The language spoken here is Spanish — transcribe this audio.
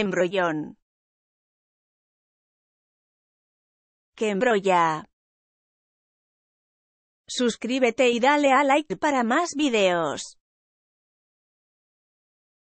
Embrollón. Que embrolla. Suscríbete y dale a like para más videos.